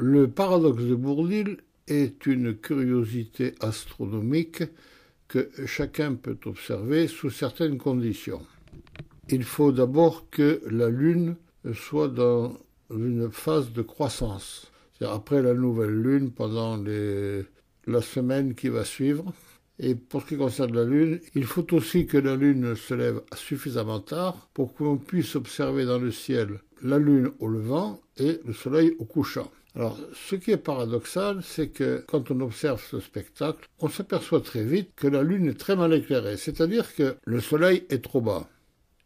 Le paradoxe de Bourdil est une curiosité astronomique que chacun peut observer sous certaines conditions. Il faut d'abord que la Lune soit dans une phase de croissance. C'est après la nouvelle Lune, pendant la semaine qui va suivre. Et pour ce qui concerne la Lune, il faut aussi que la Lune se lève suffisamment tard pour qu'on puisse observer dans le ciel la Lune au levant et le Soleil au couchant. Alors, ce qui est paradoxal, c'est que quand on observe ce spectacle, on s'aperçoit très vite que la Lune est très mal éclairée, c'est-à-dire que le Soleil est trop bas.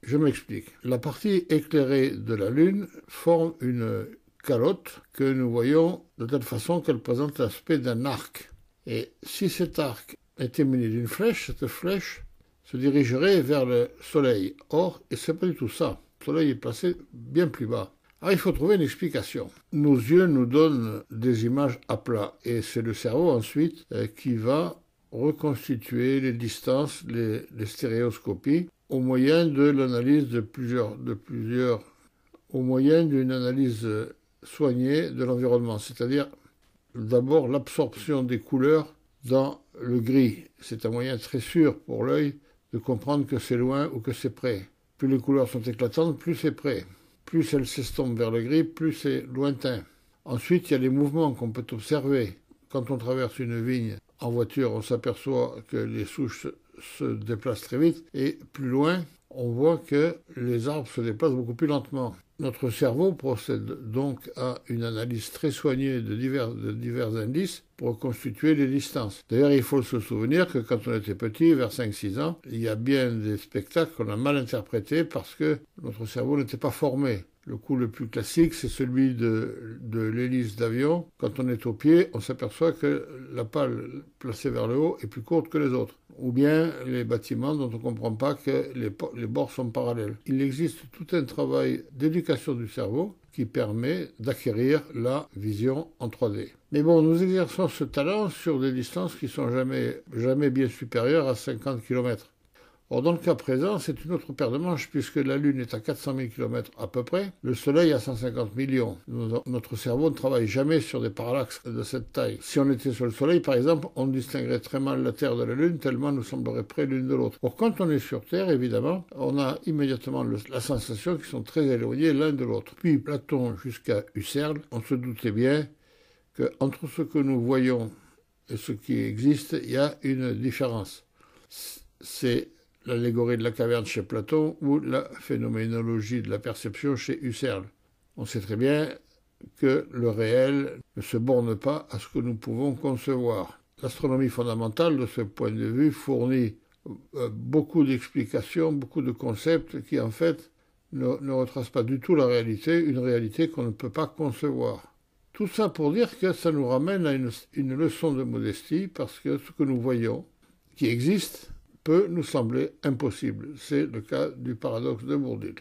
Je m'explique. La partie éclairée de la Lune forme une calotte que nous voyons de telle façon qu'elle présente l'aspect d'un arc. Et si cet arc était muni d'une flèche, cette flèche se dirigerait vers le Soleil. Or, ce n'est pas du tout ça. Le Soleil est placé bien plus bas. Ah, il faut trouver une explication. Nos yeux nous donnent des images à plat et c'est le cerveau ensuite euh, qui va reconstituer les distances, les, stéréoscopies au moyen de l'analyse de plusieurs, de plusieurs, au moyen d'une analyse soignée de l'environnement, c'est-à-dire d'abord l'absorption des couleurs dans le gris. C'est un moyen très sûr pour l'œil de comprendre que c'est loin ou que c'est près. Plus les couleurs sont éclatantes, plus c'est près plus elle s'estompe vers le gris, plus c'est lointain. Ensuite, il y a les mouvements qu'on peut observer. Quand on traverse une vigne en voiture, on s'aperçoit que les souches se déplacent très vite et plus loin, on voit que les arbres se déplacent beaucoup plus lentement. Notre cerveau procède donc à une analyse très soignée de divers, indices pour constituer les distances. D'ailleurs, il faut se souvenir que quand on était petit, vers 5-6 ans, il y a bien des spectacles qu'on a mal interprétés parce que notre cerveau n'était pas formé. Le coup le plus classique, c'est celui de, l'hélice d'avion. Quand on est au pied, on s'aperçoit que la pale placée vers le haut est plus courte que les autres. Ou bien les bâtiments dont on ne comprend pas que les, bords sont parallèles. Il existe tout un travail d'éducation du cerveau qui permet d'acquérir la vision en 3D. Mais bon, nous exerçons ce talent sur des distances qui sont jamais, jamais bien supérieures à 50 km. Or, dans le cas présent, c'est une autre paire de manches puisque la Lune est à 400 000 km à peu près, le Soleil à 150 millions. Notre cerveau ne travaille jamais sur des parallaxes de cette taille. Si on était sur le Soleil, par exemple, on distinguerait très mal la Terre de la Lune tellement nous semblerait près l'une de l'autre. Or, quand on est sur Terre, évidemment, on a immédiatement la sensation qu'ils sont très éloignés l'un de l'autre. Puis, Platon jusqu'à Husserl, on se doutait bien que entre ce que nous voyons et ce qui existe, il y a une différence. C'est l'allégorie de la caverne chez Platon ou la phénoménologie de la perception chez Husserl. On sait très bien que le réel ne se borne pas à ce que nous pouvons concevoir. L'astronomie fondamentale, de ce point de vue, fournit euh, beaucoup d'explications, beaucoup de concepts qui, en fait, ne, retracent pas du tout la réalité, une réalité qu'on ne peut pas concevoir. Tout ça pour dire que ça nous ramène à une leçon de modestie, parce que ce que nous voyons, qui existe, peut nous sembler impossible. C'est le cas du paradoxe de Bourdieu.